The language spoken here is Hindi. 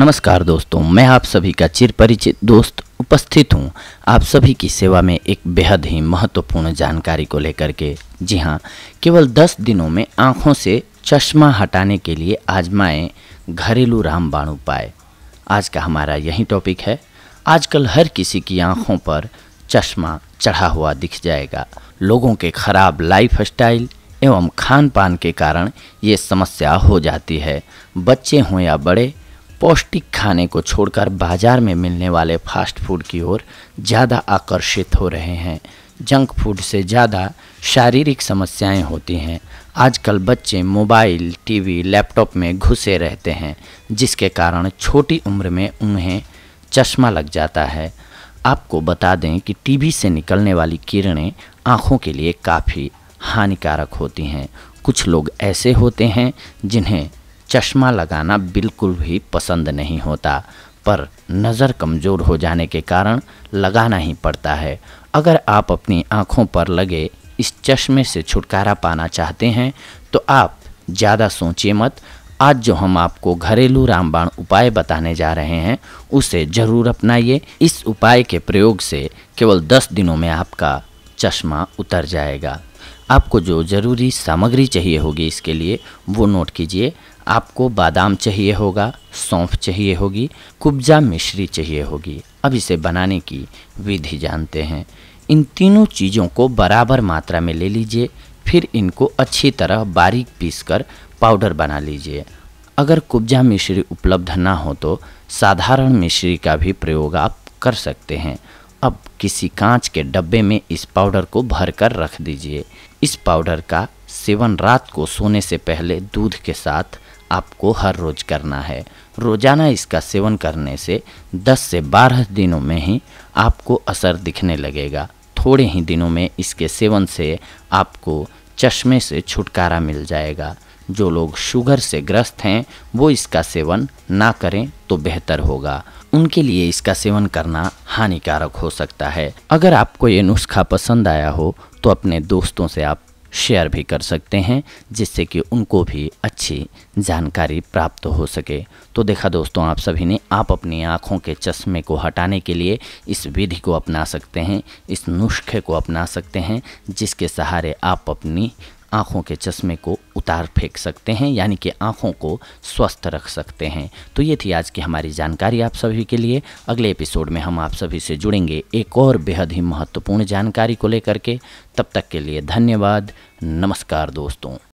नमस्कार दोस्तों मैं आप सभी का चिर परिचित दोस्त उपस्थित हूँ आप सभी की सेवा में एक बेहद ही महत्वपूर्ण जानकारी को लेकर के जी हाँ केवल 10 दिनों में आँखों से चश्मा हटाने के लिए आजमाएं घरेलू रामबाण उपाय आज का हमारा यही टॉपिक है आजकल हर किसी की आँखों पर चश्मा चढ़ा हुआ दिख जाएगा लोगों के खराब लाइफ स्टाइल एवं खान पान के कारण ये समस्या हो जाती है बच्चे हों या बड़े पौष्टिक खाने को छोड़कर बाज़ार में मिलने वाले फास्ट फूड की ओर ज़्यादा आकर्षित हो रहे हैं जंक फूड से ज़्यादा शारीरिक समस्याएं होती हैं आजकल बच्चे मोबाइल टीवी लैपटॉप में घुसे रहते हैं जिसके कारण छोटी उम्र में उन्हें चश्मा लग जाता है आपको बता दें कि टीवी से निकलने वाली किरणें आँखों के लिए काफ़ी हानिकारक होती हैं कुछ लोग ऐसे होते हैं जिन्हें चश्मा लगाना बिल्कुल भी पसंद नहीं होता पर नज़र कमज़ोर हो जाने के कारण लगाना ही पड़ता है अगर आप अपनी आँखों पर लगे इस चश्मे से छुटकारा पाना चाहते हैं तो आप ज़्यादा सोचिए मत आज जो हम आपको घरेलू रामबाण उपाय बताने जा रहे हैं उसे ज़रूर अपनाइए इस उपाय के प्रयोग से केवल 10 दिनों में आपका चश्मा उतर जाएगा आपको जो ज़रूरी सामग्री चाहिए होगी इसके लिए वो नोट कीजिए आपको बादाम चाहिए होगा सौंफ चाहिए होगी कुब्जा मिश्री चाहिए होगी अब इसे बनाने की विधि जानते हैं इन तीनों चीज़ों को बराबर मात्रा में ले लीजिए फिर इनको अच्छी तरह बारीक पीस कर पाउडर बना लीजिए अगर कुब्जा मिश्री उपलब्ध ना हो तो साधारण मिश्री का भी प्रयोग आप कर सकते हैं अब किसी कांच के डब्बे में इस पाउडर को भर कर रख दीजिए इस पाउडर का सेवन रात को सोने से पहले दूध के साथ आपको हर रोज करना है रोज़ाना इसका सेवन करने से 10 से 12 दिनों में ही आपको असर दिखने लगेगा थोड़े ही दिनों में इसके सेवन से आपको चश्मे से छुटकारा मिल जाएगा जो लोग शुगर से ग्रस्त हैं वो इसका सेवन ना करें तो बेहतर होगा उनके लिए इसका सेवन करना हानिकारक हो सकता है अगर आपको ये नुस्खा पसंद आया हो तो अपने दोस्तों से आप शेयर भी कर सकते हैं जिससे कि उनको भी अच्छी जानकारी प्राप्त हो सके तो देखा दोस्तों आप सभी ने आप अपनी आँखों के चश्मे को हटाने के लिए इस विधि को अपना सकते हैं इस नुस्खे को अपना सकते हैं जिसके सहारे आप अपनी आँखों के चश्मे को उतार फेंक सकते हैं यानी कि आँखों को स्वस्थ रख सकते हैं तो ये थी आज की हमारी जानकारी आप सभी के लिए अगले एपिसोड में हम आप सभी से जुड़ेंगे एक और बेहद ही महत्वपूर्ण जानकारी को लेकर के तब तक के लिए धन्यवाद नमस्कार दोस्तों